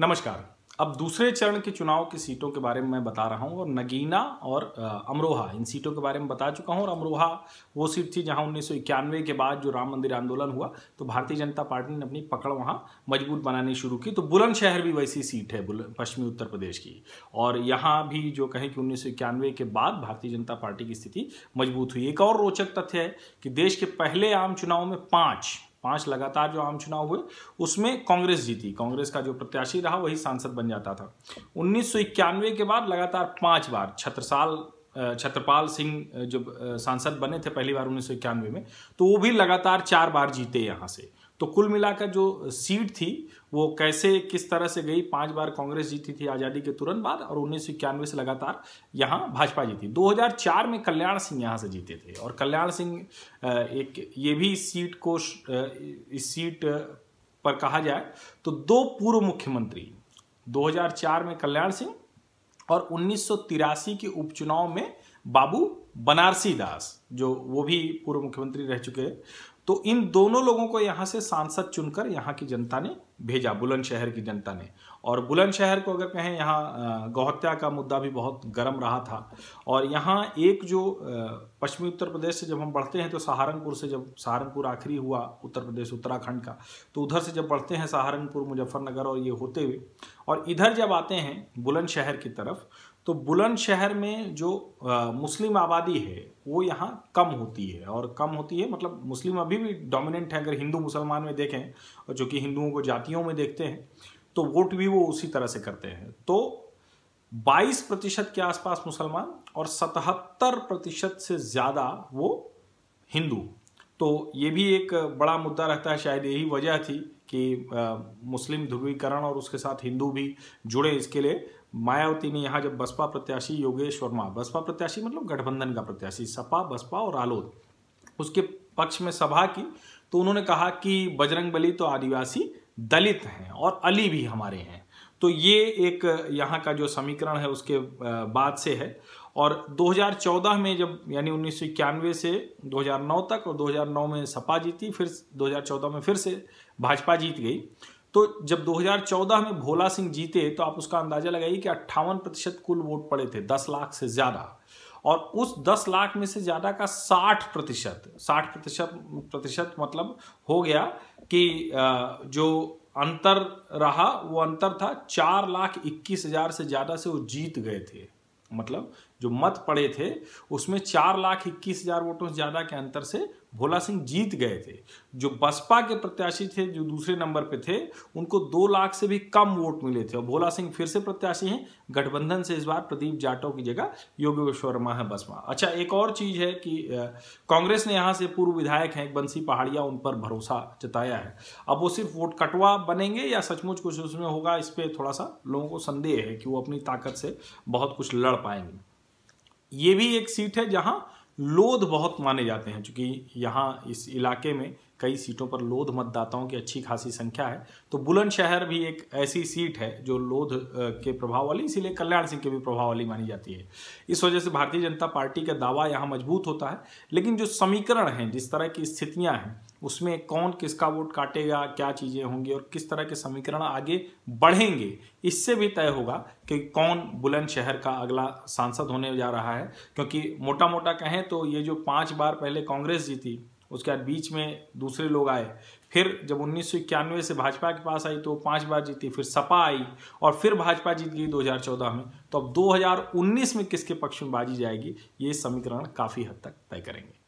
नमस्कार अब दूसरे चरण के चुनाव की सीटों के बारे में मैं बता रहा हूं और नगीना और अमरोहा इन सीटों के बारे में बता चुका हूं और अमरोहा वो सीट थी जहां उन्नीस के बाद जो राम मंदिर आंदोलन हुआ तो भारतीय जनता पार्टी ने अपनी पकड़ वहां मजबूत बनानी शुरू की तो बुलंदशहर भी वैसी सीट है पश्चिमी उत्तर प्रदेश की और यहाँ भी जो कहें कि उन्नीस के बाद भारतीय जनता पार्टी की स्थिति मजबूत हुई एक और रोचक तथ्य है कि देश के पहले आम चुनाव में पाँच पांच लगातार जो आम चुनाव हुए उसमें कांग्रेस जीती कांग्रेस का जो प्रत्याशी रहा वही सांसद बन जाता था उन्नीस के बाद लगातार पांच बार छत्रसाल छत्रपाल सिंह जो सांसद बने थे पहली बार उन्नीस में तो वो भी लगातार चार बार जीते यहाँ से तो कुल मिलाकर जो सीट थी वो कैसे किस तरह से गई पांच बार कांग्रेस जीती थी आज़ादी के तुरंत बाद और उन्नीस सौ से लगातार यहाँ भाजपा जीती 2004 में कल्याण सिंह यहाँ से जीते थे और कल्याण सिंह एक ये भी इस सीट को इस सीट पर कहा जाए तो दो पूर्व मुख्यमंत्री 2004 में कल्याण सिंह और उन्नीस के उपचुनाव में बाबू बनारसी दास जो वो भी पूर्व मुख्यमंत्री रह चुके हैं तो इन दोनों लोगों को यहाँ से सांसद चुनकर यहाँ की जनता ने भेजा बुलंदशहर की जनता ने और बुलंदशहर को अगर कहें यहाँ गौहत्या का मुद्दा भी बहुत गर्म रहा था और यहाँ एक जो पश्चिमी उत्तर प्रदेश से जब हम बढ़ते हैं तो सहारनपुर से जब सहारनपुर आखिरी हुआ उत्तर प्रदेश उत्तराखंड का तो उधर से जब बढ़ते हैं सहारनपुर मुजफ्फरनगर और ये होते हुए और इधर जब आते हैं बुलंदशहर की तरफ तो बुलंदशहर में जो मुस्लिम आबादी आबादी है वो यहाँ कम होती है और कम होती है मतलब मुस्लिम अभी भी डोमिनेंट है अगर हिंदू मुसलमान में देखें और जो कि हिंदुओं को जातियों में देखते हैं तो वोट भी वो उसी तरह से करते हैं तो 22 प्रतिशत के आसपास मुसलमान और 77 प्रतिशत से ज़्यादा वो हिंदू तो ये भी एक बड़ा मुद्दा रहता है शायद यही वजह थी कि मुस्लिम ध्रुवीकरण और उसके साथ हिंदू भी जुड़े इसके लिए मायावती ने यहाँ जब बसपा प्रत्याशी योगेश वर्मा बसपा प्रत्याशी मतलब गठबंधन का प्रत्याशी सपा बसपा और आलोद उसके पक्ष में सभा की तो उन्होंने कहा कि बजरंग बली तो आदिवासी दलित हैं और अली भी हमारे हैं तो ये एक यहाँ का जो समीकरण है उसके बाद से है और 2014 में जब यानी उन्नीस से 2009 तक और 2009 में सपा जीती फिर 2014 में फिर से भाजपा जीत गई तो जब 2014 में भोला सिंह जीते तो आप उसका अंदाजा लगाइए कि अट्ठावन प्रतिशत कुल वोट पड़े थे 10 लाख से ज़्यादा और उस 10 लाख में से ज़्यादा का 60 प्रतिशत साठ प्रतिशत प्रतिशत मतलब हो गया कि जो अंतर रहा वो अंतर था चार लाख इक्कीस हजार से ज़्यादा से वो जीत गए थे मतलब जो मत पड़े थे उसमें चार लाख इक्कीस हजार वोटों से ज़्यादा के अंतर से भोला सिंह जीत गए थे जो बसपा के प्रत्याशी थे जो दूसरे नंबर पे थे उनको दो लाख से भी कम वोट मिले थे और भोला सिंह फिर से प्रत्याशी हैं गठबंधन से इस बार प्रदीप जाटव की जगह योगी वर्मा है बसपा अच्छा एक और चीज़ है कि कांग्रेस ने यहाँ से पूर्व विधायक हैं बंसी पहाड़िया उन पर भरोसा जताया है अब वो सिर्फ वोट कटवा बनेंगे या सचमुच कुछ उसमें होगा इस पर थोड़ा सा लोगों को संदेह है कि वो अपनी ताकत से बहुत कुछ लड़ पाएंगे ये भी एक सीट है जहाँ लोध बहुत माने जाते हैं चूँकि यहाँ इस इलाके में कई सीटों पर लोध मतदाताओं की अच्छी खासी संख्या है तो बुलंदशहर भी एक ऐसी सीट है जो लोध के प्रभाव वाली इसीलिए कल्याण सिंह के भी प्रभाव वाली मानी जाती है इस वजह से भारतीय जनता पार्टी का दावा यहाँ मजबूत होता है लेकिन जो समीकरण हैं जिस तरह की स्थितियाँ हैं उसमें कौन किसका वोट काटेगा क्या चीज़ें होंगी और किस तरह के समीकरण आगे बढ़ेंगे इससे भी तय होगा कि कौन बुलंदशहर का अगला सांसद होने जा रहा है क्योंकि मोटा मोटा कहें तो ये जो पांच बार पहले कांग्रेस जीती उसके बाद बीच में दूसरे लोग आए फिर जब उन्नीस से भाजपा के पास आई तो पांच बार जीती फिर सपा आई और फिर भाजपा जीत गई 2014 में तो अब 2019 में किसके पक्ष में बाजी जाएगी ये समीकरण काफ़ी हद तक तय करेंगे